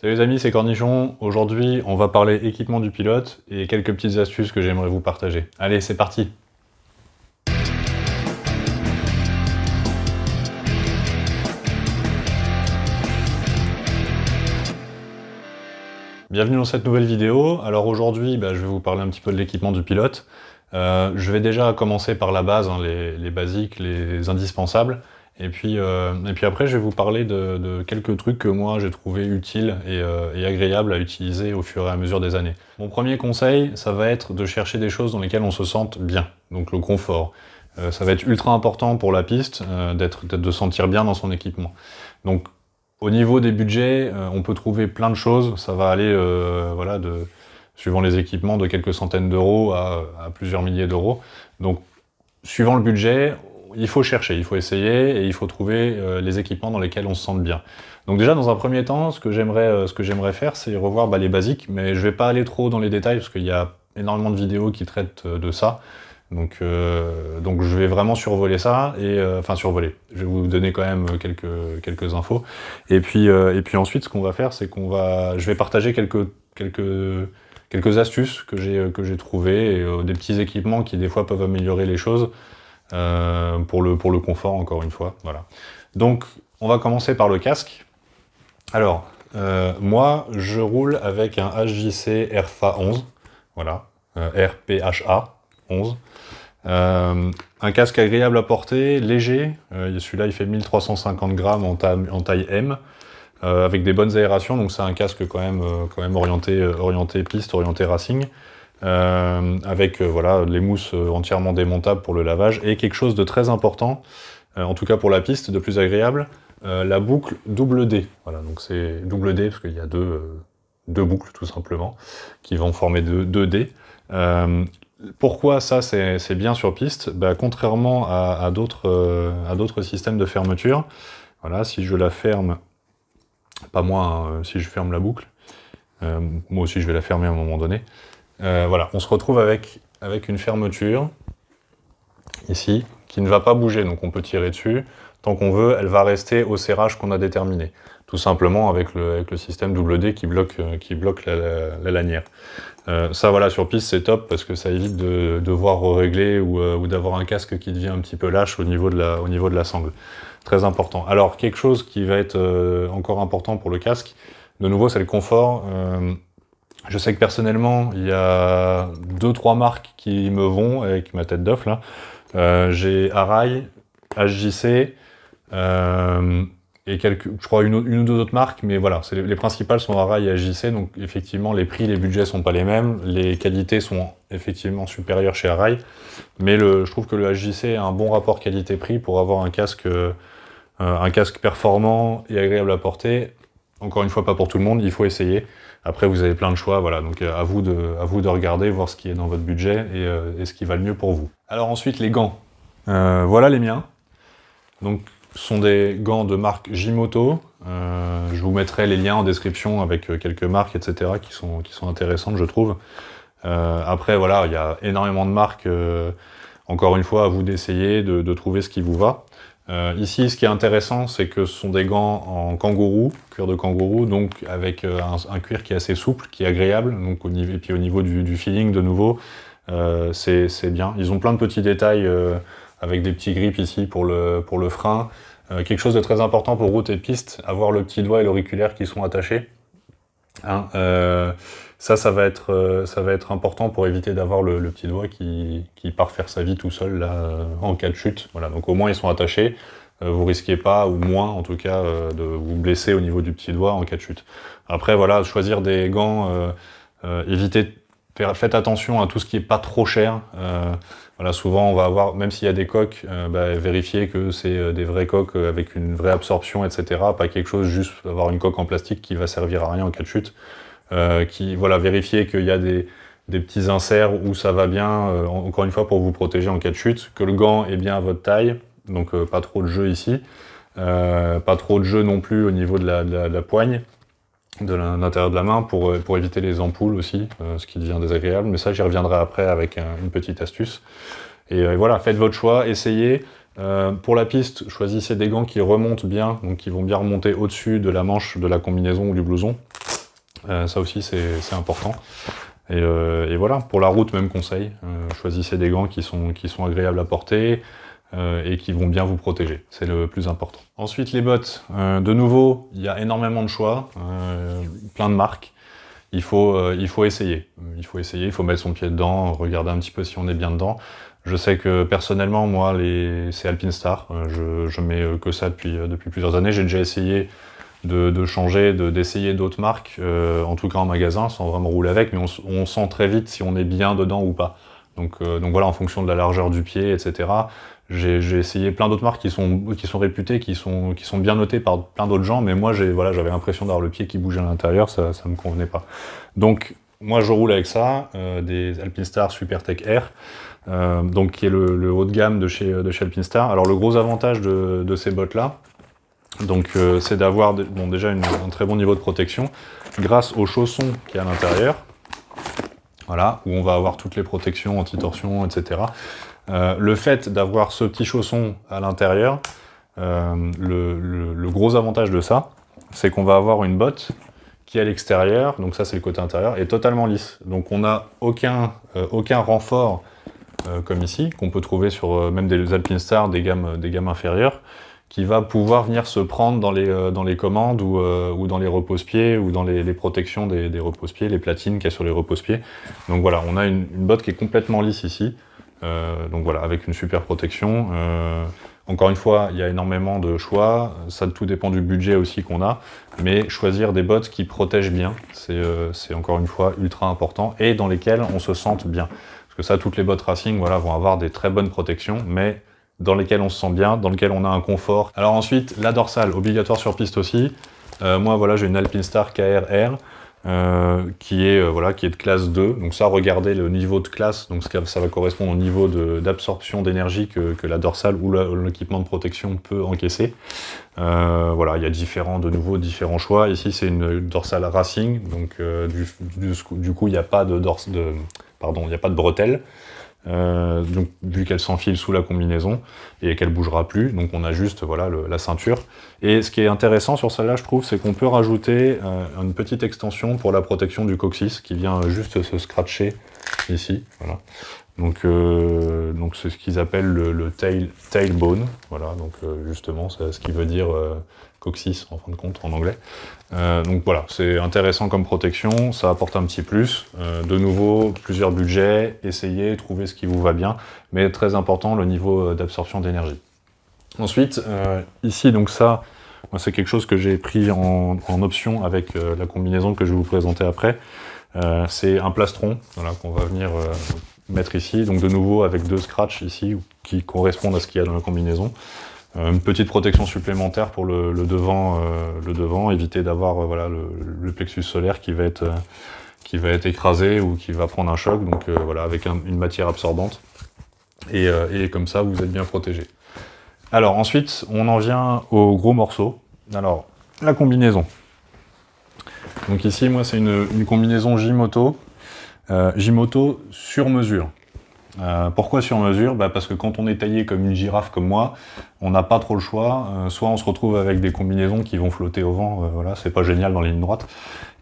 Salut les amis, c'est Cornichon. Aujourd'hui, on va parler équipement du pilote et quelques petites astuces que j'aimerais vous partager. Allez, c'est parti Bienvenue dans cette nouvelle vidéo. Alors aujourd'hui, bah, je vais vous parler un petit peu de l'équipement du pilote. Euh, je vais déjà commencer par la base, hein, les basiques, les indispensables. Et puis, euh, et puis après, je vais vous parler de, quelques trucs que moi j'ai trouvé utiles et, euh, agréables à utiliser au fur et à mesure des années. Mon premier conseil, ça va être de chercher des choses dans lesquelles on se sente bien, donc le confort. Euh, ça va être ultra important pour la piste euh, d'être de sentir bien dans son équipement. Donc, au niveau des budgets, on peut trouver plein de choses. Ça va aller, voilà, suivant les équipements, de quelques centaines d'euros à plusieurs milliers d'euros. Donc, suivant le budget, il faut chercher, il faut essayer et il faut trouver euh, les équipements dans lesquels on se sente bien. Donc déjà dans un premier temps, ce que j'aimerais euh, ce que j'aimerais faire, c'est revoir bah, les basiques, mais je ne vais pas aller trop dans les détails parce qu'il y a énormément de vidéos qui traitent euh, de ça. Donc, donc je vais vraiment survoler ça et enfin survoler. Je vais vous donner quand même quelques quelques infos. Et puis et puis ensuite, ce qu'on va faire, c'est qu'on va, je vais partager quelques quelques quelques astuces que j'ai que j'ai trouvées, des petits équipements qui des fois peuvent améliorer les choses. Euh, pour, le, pour le confort, encore une fois. Voilà. Donc, on va commencer par le casque. Alors, euh, moi, je roule avec un HJC RFA 11, voilà, euh, RPHA 11. un casque agréable à porter, léger, celui-là il fait 1350 grammes en, taille M, avec des bonnes aérations, donc c'est un casque quand même, quand même orienté, orienté piste, orienté racing. Euh, avec euh, voilà les mousses euh, entièrement démontables pour le lavage et quelque chose de très important, en tout cas pour la piste, de plus agréable, la boucle double D. Voilà, donc c'est double D parce qu'il y a deux, boucles tout simplement qui vont former deux, D. pourquoi ça c'est bien sur piste bah, Contrairement à, à d'autres systèmes de fermeture, voilà, si je la ferme, pas moi, hein, si je ferme la boucle, moi aussi je vais la fermer à un moment donné, euh, voilà, on se retrouve avec, avec une fermeture ici qui ne va pas bouger, donc on peut tirer dessus. Tant qu'on veut, elle va rester au serrage qu'on a déterminé, tout simplement avec le, système WD qui bloque, euh, qui bloque la, lanière. Euh, ça, voilà, sur piste, c'est top parce que ça évite de, devoir régler ou, ou d'avoir un casque qui devient un petit peu lâche au niveau de la, au niveau de la sangle. Très important. Alors, quelque chose qui va être encore important pour le casque, de nouveau, c'est le confort. Je sais que personnellement, il y a deux, trois marques qui me vont avec ma tête d'œuf là. Euh, j'ai Arai, HJC, euh, et quelques, je crois une, ou deux autres marques, mais voilà, les, principales sont Arai et HJC, donc effectivement les prix, les budgets sont pas les mêmes, les qualités sont effectivement supérieures chez Arai, mais je trouve que le HJC a un bon rapport qualité-prix pour avoir un casque, euh, un casque performant et agréable à porter. Encore une fois, pas pour tout le monde, il faut essayer. Après, vous avez plein de choix, voilà. Donc, euh, à vous de, à vous de regarder, voir ce qui est dans votre budget et, euh, ce qui va le mieux pour vous. Alors ensuite, les gants. Euh, voilà les miens. Donc, ce sont des gants de marque Jimoto. je vous mettrai les liens en description avec quelques marques, etc., qui sont, qui sont intéressantes, je trouve. après, voilà, il y a énormément de marques. encore une fois, à vous d'essayer de, trouver ce qui vous va. Euh, ici, ce qui est intéressant, c'est que ce sont des gants en kangourou, cuir de kangourou, donc avec euh, un, cuir qui est assez souple, qui est agréable. Donc et puis au niveau du, feeling, de nouveau, euh, c'est bien. Ils ont plein de petits détails avec des petits grips ici pour le, pour le frein. quelque chose de très important pour route et piste, avoir le petit doigt et l'auriculaire qui sont attachés. Hein, ça, euh, ça va être, important pour éviter d'avoir le, petit doigt qui, part faire sa vie tout seul là, euh, en cas de chute. Voilà, donc au moins ils sont attachés. Euh, vous risquez pas, ou moins en tout cas, de vous blesser au niveau du petit doigt en cas de chute. Après, voilà, choisir des gants, éviter, faites attention à tout ce qui est pas trop cher. voilà, souvent on va avoir, même s'il y a des coques, bah, vérifiez vérifier que c'est des vraies coques avec une vraie absorption, etc. Pas quelque chose juste avoir une coque en plastique qui va servir à rien en cas de chute. Euh, qui voilà vérifier qu'il y a des, petits inserts où ça va bien, euh, encore une fois pour vous protéger en cas de chute, que le gant est bien à votre taille, donc euh, pas trop de jeu ici, pas trop de jeu non plus au niveau de la, poigne, de l'intérieur de la main pour, éviter les ampoules aussi, ce qui devient désagréable, mais ça j'y reviendrai après avec une petite astuce. Et, voilà, faites votre choix, essayez. pour la piste, choisissez des gants qui remontent bien, donc qui vont bien remonter au-dessus de la manche de la combinaison ou du blouson. Euh, ça aussi, c'est important. Euh, et, voilà, pour la route, même conseil. Euh, choisissez des gants qui sont, agréables à porter et qui vont bien vous protéger. C'est le plus important. Ensuite, les bottes. de nouveau, il y a énormément de choix, plein de marques. Il faut, essayer. Il faut essayer, il faut mettre son pied dedans, regarder un petit peu si on est bien dedans. Je sais que personnellement, moi, c'est Alpine Star. je, je mets que ça depuis, depuis plusieurs années. J'ai déjà essayé de, de changer, d'essayer d'autres marques, euh, en tout cas en magasin, sans vraiment rouler avec, mais on, sent très vite si on est bien dedans ou pas. Donc, euh, donc voilà, en fonction de la largeur du pied, etc. J'ai essayé plein d'autres marques qui sont, qui sont réputées, qui sont, qui sont bien notées par plein d'autres gens, mais moi j'avais voilà, l'impression d'avoir le pied qui bougeait à l'intérieur, ça ne me convenait pas. Donc moi je roule avec ça, euh, des Alpinstar SuperTech Air, euh, donc qui est le, haut de gamme de chez, de chez Alpinstar. Alors le gros avantage de, de ces bottes là, donc euh, c'est d'avoir déjà un très bon niveau de protection grâce au chausson qui est à l'intérieur. Voilà, où on va avoir toutes les protections anti-torsion, etc. Euh, le fait d'avoir ce petit chausson à l'intérieur, euh, le, gros avantage de ça, c'est qu'on va avoir une botte qui à l'extérieur, donc ça c'est le côté intérieur, est totalement lisse. Donc on n'a aucun, renfort comme ici, qu'on peut trouver sur même des Alpine Star, des gammes inférieures qui va pouvoir venir se prendre dans les, euh, dans les commandes ou, euh, ou dans les repose-pieds ou dans les, les protections des, des repose-pieds, les platines qu'il y a sur les repose-pieds. Donc voilà, on a une, une, botte qui est complètement lisse ici. Euh, donc voilà, avec une super protection. Euh, encore une fois, il y a énormément de choix. Ça tout dépend du budget aussi qu'on a. Mais choisir des bottes qui protègent bien, c'est encore une fois ultra important et dans lesquelles on se sente bien. Parce que ça, toutes les bottes racing voilà, vont avoir des très bonnes protections, mais dans lesquels on se sent bien, dans lesquels on a un confort. Alors ensuite, la dorsale, obligatoire sur piste aussi. Euh, moi, voilà, j'ai une Alpine KRR. Euh, qui est euh, qui est de classe 2 donc ça regardez le niveau de classe donc ça, va correspondre au niveau d'absorption d'énergie que, la dorsale ou l'équipement de protection peut encaisser voilà il y a différents de nouveau différents choix ici c'est une dorsale racing donc du, coup il a pas de, pardon il n'y a pas de bretelles euh, donc, vu qu'elle s'enfile sous la combinaison et qu'elle bougera plus, donc on a juste voilà, la ceinture. Et ce qui est intéressant sur celle-là, je trouve, c'est qu'on peut rajouter euh, une petite extension pour la protection du coccyx qui vient euh, juste se scratcher ici. Voilà. Donc, donc c'est ce qu'ils appellent le, tail, tailbone. Voilà, donc justement, c'est ce qui veut dire coccyx en fin de compte en anglais. Euh, donc voilà, c'est intéressant comme protection, ça apporte un petit plus. Euh, de nouveau, plusieurs budgets, essayez, trouvez ce qui vous va bien, mais très important le niveau euh, d'absorption d'énergie. Ensuite, ici donc ça, c'est quelque chose que j'ai pris en, option avec la combinaison que je vais vous présenter après. c'est un plastron voilà, qu'on va venir mettre ici, donc de nouveau avec deux scratchs ici qui correspondent à ce qu'il y a dans la combinaison. Euh, une petite protection supplémentaire pour le, devant, euh, le devant, éviter d'avoir euh, voilà le, plexus solaire qui va être qui va être écrasé ou qui va prendre un choc. Donc voilà, avec une matière absorbante et, comme ça vous êtes bien protégé. Alors ensuite, on en vient au gros morceau. Alors la combinaison. Donc ici, moi, c'est une, combinaison Jimoto. Euh, Jimoto sur mesure. Euh, pourquoi sur mesure bah, Parce que quand on est taillé comme une girafe comme moi, on n'a pas trop le choix. Euh, soit on se retrouve avec des combinaisons qui vont flotter au vent, euh, voilà, c'est pas génial dans les lignes droites,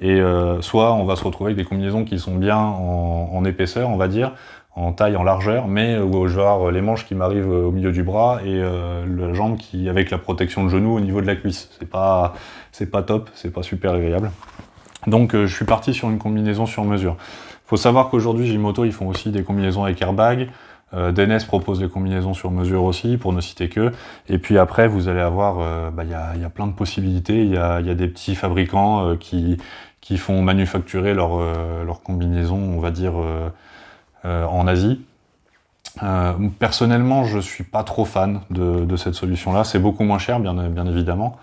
Et soit on va se retrouver avec des combinaisons qui sont bien en, épaisseur, on va dire, en taille, en largeur, mais où je les manches qui m'arrivent au milieu du bras et la jambe qui avec la protection de genou au niveau de la cuisse. C'est pas, c'est pas top, c'est pas super agréable. Donc je suis parti sur une combinaison sur mesure faut savoir qu'aujourd'hui, Jimoto, ils font aussi des combinaisons avec airbag. Euh, DNS propose des combinaisons sur mesure aussi, pour ne citer que. Et puis après, vous allez avoir, euh, bah, il y, a, plein de possibilités. Il y a, des petits fabricants euh, qui, qui font manufacturer leurs euh, combinaisons, on va dire, en Asie. personnellement, je suis pas trop fan de, cette solution-là. C'est beaucoup moins cher, bien, évidemment,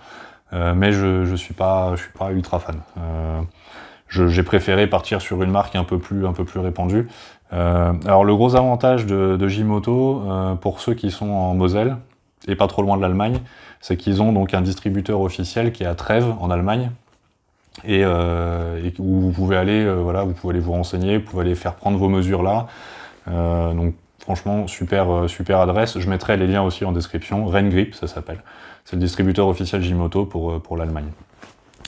mais je, je suis je suis pas ultra fan j'ai préféré partir sur une marque un peu plus, un peu plus répandue. Euh, alors le gros avantage de, de Jimoto, euh, pour ceux qui sont en Moselle, et pas trop loin de l'Allemagne, c'est qu'ils ont donc un distributeur officiel qui est à Trèves en Allemagne, et, euh, où vous pouvez aller, voilà, vous pouvez aller vous renseigner, vous pouvez aller faire prendre vos mesures là. donc franchement, super, super adresse. Je mettrai les liens aussi en description. Rengrip, ça s'appelle. C'est le distributeur officiel Jimoto pour, pour l'Allemagne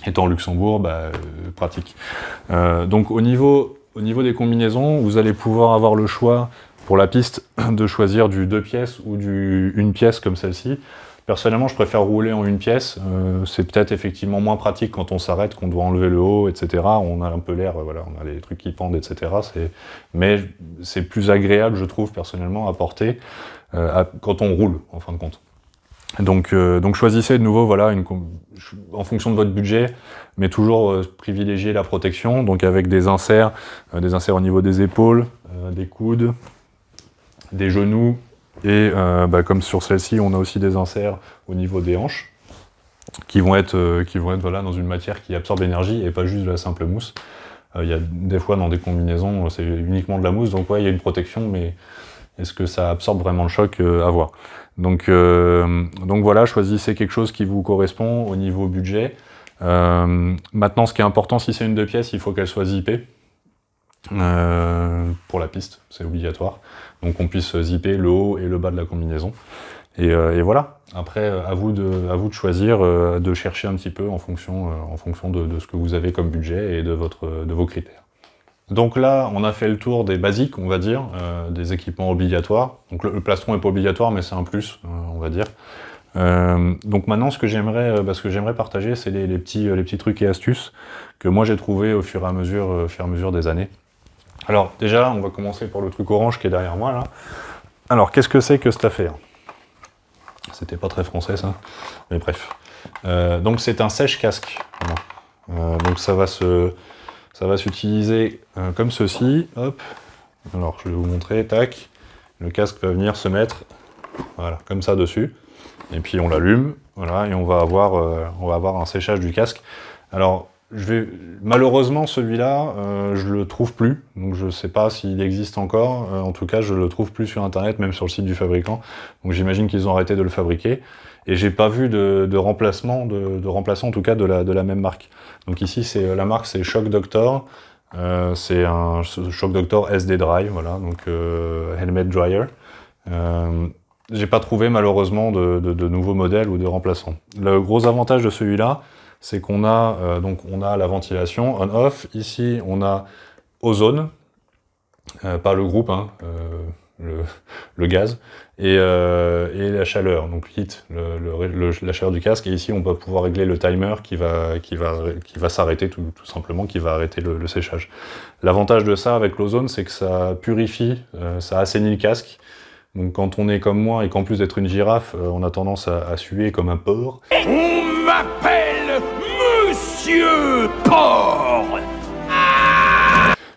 étant Luxembourg, bah, euh, pratique. Euh, donc au niveau, au niveau des combinaisons, vous allez pouvoir avoir le choix pour la piste de choisir du deux pièces ou du une pièce comme celle-ci. Personnellement, je préfère rouler en une pièce. Euh, c'est peut-être effectivement moins pratique quand on s'arrête, qu'on doit enlever le haut, etc. On a un peu l'air, voilà, on a les trucs qui pendent, etc. Mais c'est plus agréable, je trouve, personnellement, à porter quand on roule, en fin de compte. Euh, donc, choisissez de nouveau, voilà, en fonction de votre budget, mais toujours euh, privilégier la protection, donc avec des inserts, euh, des inserts au niveau des épaules, des coudes, des genoux, et bah, comme sur celle-ci, on a aussi des inserts au niveau des hanches, qui vont être, qui vont être voilà, dans une matière qui absorbe l'énergie et pas juste de la simple mousse. Il y a des fois dans des combinaisons, c'est uniquement de la mousse, donc ouais, il y a une protection, mais est-ce que ça absorbe vraiment le choc euh, à voir donc, euh, donc voilà, choisissez quelque chose qui vous correspond au niveau budget. Euh, maintenant, ce qui est important, si c'est une deux pièces, il faut qu'elle soit zippée. pour la piste, c'est obligatoire. Donc on puisse zipper le haut et le bas de la combinaison. Et, voilà. Après, à vous de, à vous de choisir, de chercher un petit peu en fonction, en fonction de, de, ce que vous avez comme budget et de, votre, de vos critères. Donc là, on a fait le tour des basiques, on va dire, euh, des équipements obligatoires. Donc le, plastron n'est pas obligatoire, mais c'est un plus, euh, on va dire. Euh, donc maintenant, ce que j'aimerais, parce que j'aimerais partager, c'est les, petits, les petits trucs et astuces que moi j'ai trouvé au fur et à mesure, fur et à mesure des années. Alors déjà, on va commencer par le truc orange qui est derrière moi là. Alors qu'est-ce que c'est que cette affaire C'était pas très français ça, mais bref. donc c'est un sèche-casque. donc ça va se ça va s'utiliser euh, comme ceci. Hop. Alors, je vais vous montrer. Tac. Le casque va venir se mettre voilà, comme ça dessus. Et puis on l'allume. Voilà, et on va avoir, euh, on va avoir un séchage du casque. Alors, malheureusement, celui-là, je euh, je le trouve plus. Donc, je sais pas s'il existe encore. Euh, en tout cas, je le trouve plus sur Internet, même sur le site du fabricant. Donc, j'imagine qu'ils ont arrêté de le fabriquer. Et j'ai pas vu de, remplacement, de, remplaçant en tout cas de la, même marque. Donc ici, c'est euh, la marque, c'est Shock Doctor. c'est un Shock Doctor SD Dry, voilà, donc Helmet Dryer. Je n'ai pas trouvé malheureusement de, de nouveaux modèles ou de remplaçants. Le gros avantage de celui-là, c'est qu'on a, euh, donc on a la ventilation on-off. Ici, on a ozone, par euh, pas le groupe, hein, euh, le, gaz, et, et, la chaleur, donc le, le, la chaleur du casque. Et ici, on va pouvoir régler le timer qui va, qui va, qui va s'arrêter tout, tout, simplement, qui va arrêter le, séchage. L'avantage de ça avec l'ozone, c'est que ça purifie, ça assainit le casque. Donc quand on est comme moi et qu'en plus d'être une girafe, on a tendance à, suer comme un porc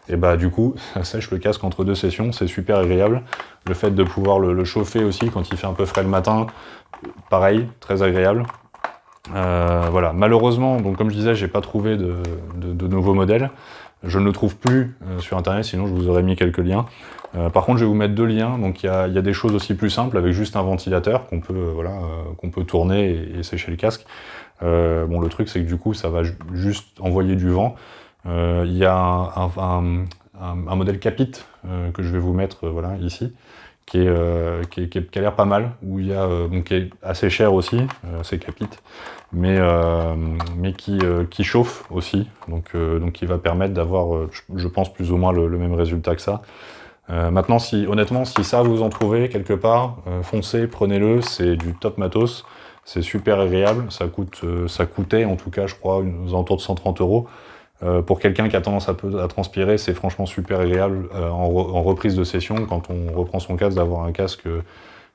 et bah du coup, ça sèche le casque entre deux sessions, c'est super agréable. Le fait de pouvoir le, chauffer aussi quand il fait un peu frais le matin, pareil, très agréable. Euh, voilà, malheureusement, donc comme je disais, j'ai pas trouvé de, nouveaux modèles. Je ne le trouve plus euh, sur internet, sinon je vous aurais mis quelques liens. Euh, par contre, je vais vous mettre deux liens. Donc il y a, des choses aussi plus simples avec juste un ventilateur qu'on peut, voilà, qu'on peut tourner et sécher le casque. Euh, bon, le truc, c'est que du coup, ça va juste envoyer du vent. Euh, il y a un, modèle Capite euh, que je vais vous mettre voilà, ici, qui, a l'air pas mal, où a, qui est assez cher aussi, c'est Capite mais, qui, chauffe aussi, donc, donc qui va permettre d'avoir, je pense, plus ou moins le, même résultat que ça. maintenant, si, honnêtement, si ça vous en trouvez quelque part, foncez, prenez-le, c'est du top matos. C'est super agréable. Ça coûte, euh, ça coûtait en tout cas, je crois, aux alentours de 130 euros. Euh, pour quelqu'un qui a tendance à, transpirer, c'est franchement super agréable euh, en, reprise de session, quand on reprend son casque, d'avoir un casque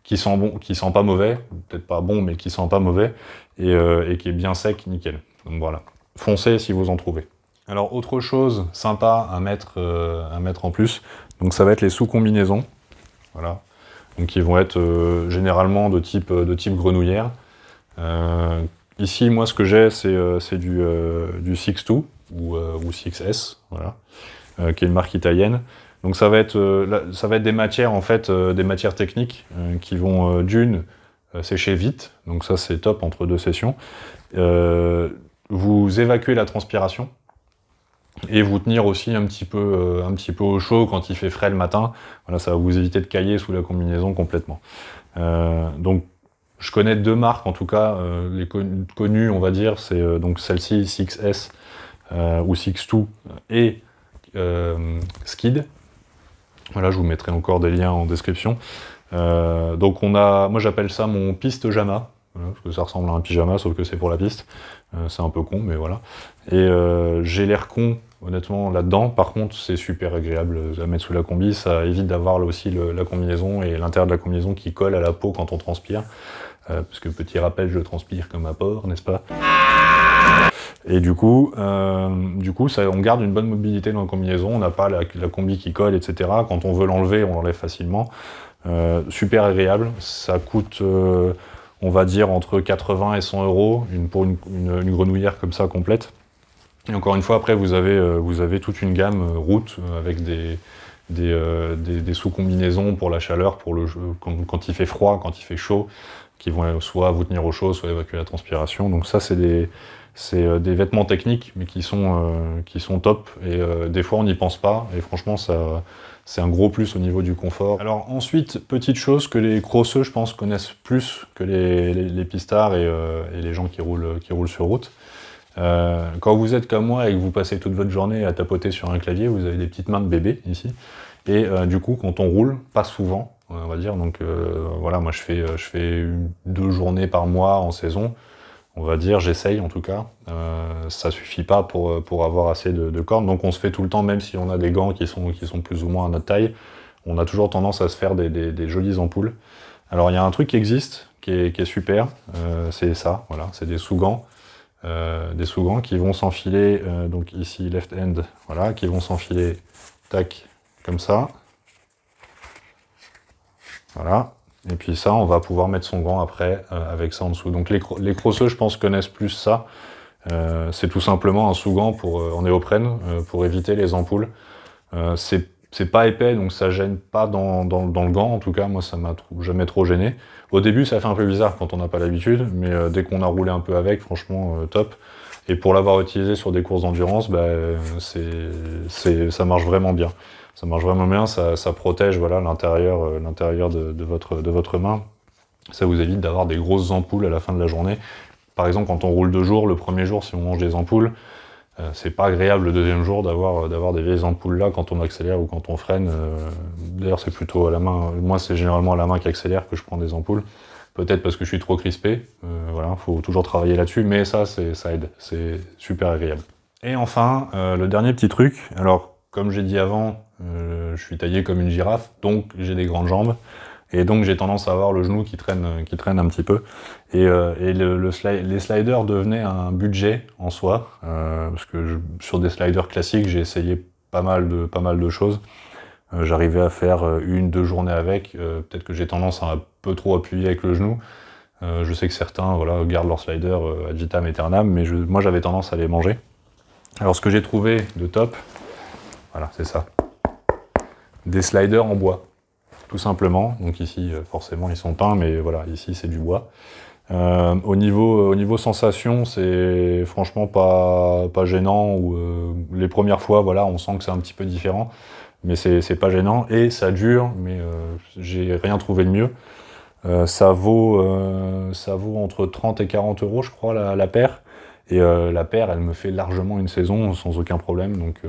qui sent bon, qui sent pas mauvais, peut-être pas bon, mais qui sent pas mauvais, et, qui est bien sec, nickel. Donc voilà, foncez si vous en trouvez. Alors autre chose sympa à mettre, mettre en plus, donc ça va être les sous-combinaisons, voilà, donc qui vont être généralement de type, de type grenouillère, euh, ici, moi, ce que j'ai, c'est euh, du, euh, du 6.2 ou, ou 6S, voilà, qui est une marque italienne. Donc ça va être, ça va être des matières en fait, des matières techniques qui vont d'une sécher vite, donc ça c'est top entre deux sessions. vous évacuez la transpiration et vous tenir aussi un petit peu, un petit peu au chaud quand il fait frais le matin. Voilà, ça va vous éviter de cailler sous la combinaison complètement. donc je connais deux marques en tout cas, euh, les connues on va dire, c'est euh, donc celle-ci 6S euh, ou 6.2 et Skid. Voilà, je vous mettrai encore des liens en description. donc on a, moi j'appelle ça mon piste jama, parce que ça ressemble à un pyjama sauf que c'est pour la piste. c'est un peu con mais voilà. Et j'ai l'air con Honnêtement, là-dedans, par contre, c'est super agréable à mettre sous la combi. Ça évite d'avoir là aussi la combinaison et l'intérieur de la combinaison qui colle à la peau quand on transpire. Euh, parce que petit rappel, je transpire comme apport, n'est-ce pas Et du coup, euh, du coup ça, on garde une bonne mobilité dans la combinaison. On n'a pas la, combi qui colle, etc. Quand on veut l'enlever, on l'enlève facilement. Euh, super agréable. Ça coûte on va dire entre 80 et 100 euros une, pour une, grenouillère comme ça complète. Et encore une fois, après, vous avez, euh, vous avez toute une gamme euh, route euh, avec des, des, sous-combinaisons pour la chaleur, pour le, quand, il fait froid, quand il fait chaud, qui vont soit vous tenir au chaud, soit évacuer la transpiration. Donc ça, c'est des, des, vêtements techniques, mais qui sont, qui sont top. Et des fois, on n'y pense pas. Et franchement, ça, c'est un gros plus au niveau du confort. Alors ensuite, petite chose que les crosseux, je pense, connaissent plus que les, les, pistards et, et, les gens qui roulent, qui roulent sur route. Euh, quand vous êtes comme moi et que vous passez toute votre journée à tapoter sur un clavier, vous avez des petites mains de bébé ici. Et euh, du coup, quand on roule, pas souvent, euh, on va dire. Donc voilà, moi je fais, je fais deux journées par mois en saison. On va dire, j'essaye en tout cas. ça suffit pas pour, pour avoir assez de, de, Donc on se fait tout le temps, même si on a des gants qui sont, qui sont plus ou moins à notre taille, on a toujours tendance à se faire des, des, des jolies ampoules. Alors il y a un truc qui existe, qui est, qui est super, c'est ça, voilà, c'est des sous-gants. Euh, des sous gants qui vont s'enfiler, euh, donc ici left end, voilà, qui vont s'enfiler, tac, comme ça. Voilà. Et puis ça, on va pouvoir mettre son grand après euh, avec ça en dessous. Donc les, les crosseux, je pense, connaissent plus ça. c'est tout simplement un sous-gant pour, en néoprène pour éviter les ampoules. c'est c'est pas épais, donc ça gêne pas dans, le gant. En tout cas, moi, ça m'a jamais trop gêné. Au début, ça fait un peu bizarre quand on n'a pas l'habitude, mais euh, dès qu'on a roulé un peu avec, franchement, euh, top. Et pour l'avoir utilisé sur des courses d'endurance, bah, c'est, ça marche vraiment bien. Ça marche vraiment bien, ça, protège voilà l'intérieur, euh, l'intérieur de, votre, de votre main. Ça vous évite d'avoir des grosses ampoules à la fin de la journée. Par exemple, quand on roule deux jours, le premier jour, si on mange des ampoules, euh, c'est pas agréable le deuxième jour d'avoir euh, d'avoir des vieilles ampoules là quand on accélère ou quand on freine. Euh, d'ailleurs, c'est plutôt à la main. Moi, c'est généralement à la main qui accélère que je prends des ampoules. Peut-être parce que je suis trop crispé. Euh, voilà, faut toujours travailler là-dessus, mais ça, c'est ça aide. C'est super agréable. Et enfin, le dernier petit truc. Alors, comme j'ai dit avant, je suis taillé comme une girafe, donc j'ai des grandes jambes. Et donc j'ai tendance à avoir le genou qui traîne, euh, qui traîne un petit peu. Et, euh, le, les sliders devenaient un budget en soi, euh, parce que sur des sliders classiques, j'ai essayé pas mal de, pas mal de choses. J'arrivais à faire une, deux journées avec. Peut-être que j'ai tendance à un peu trop appuyer avec le genou. je sais que certains voilà, gardent leurs sliders ad vitam aeternam, mais moi j'avais tendance à les manger. Alors ce que j'ai trouvé de top, voilà, c'est ça. Des sliders en bois tout simplement. Donc ici, euh, forcément, ils sont peints, mais voilà, ici, c'est du bois. Euh, au, niveau, euh, au niveau sensation, c'est franchement pas, pas gênant. Ou, les premières fois, voilà, on sent que c'est un petit peu différent, mais c'est pas gênant. Et ça dure, mais j'ai rien trouvé de mieux. ça, vaut, ça vaut entre 30 et 40 euros, je crois, la, paire. Et la paire, elle me fait largement une saison sans aucun problème. Donc,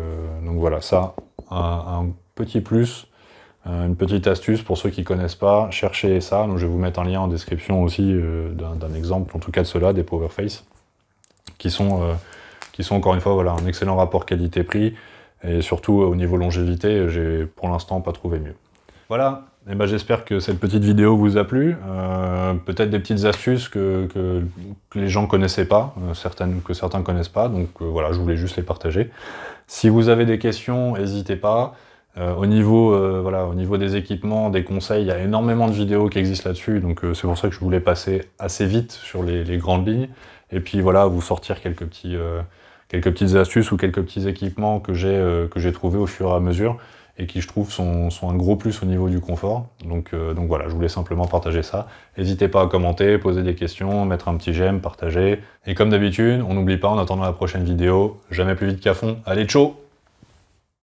donc voilà, ça, un petit plus euh, une petite astuce pour ceux qui ne connaissent pas, cherchez ça. Donc, je vais vous mettre un lien en description aussi euh, d'un exemple, en tout cas de ceux-là, des Powerface, qui sont, euh, qui sont encore une fois voilà, un excellent rapport qualité-prix. Et surtout au niveau longévité, j'ai pour l'instant pas trouvé mieux. Voilà, eh ben, j'espère que cette petite vidéo vous a plu. Peut-être des petites astuces que, les gens ne connaissaient pas, que certains ne connaissent pas. Donc voilà, je voulais juste les partager. Si vous avez des questions, n'hésitez pas. Euh, au, niveau, euh, voilà, au niveau des équipements, des conseils, il y a énormément de vidéos qui existent là-dessus, donc euh, c'est pour ça que je voulais passer assez vite sur les, grandes lignes, et puis voilà, vous sortir quelques, petits, quelques petites astuces ou quelques petits équipements que j'ai que j'ai trouvés au fur et à mesure, et qui je trouve sont, un gros plus au niveau du confort. Donc, donc voilà, je voulais simplement partager ça. N'hésitez pas à commenter, poser des questions, mettre un petit j'aime, partager. Et comme d'habitude, on n'oublie pas, en attendant la prochaine vidéo, jamais plus vite qu'à fond. Allez, ciao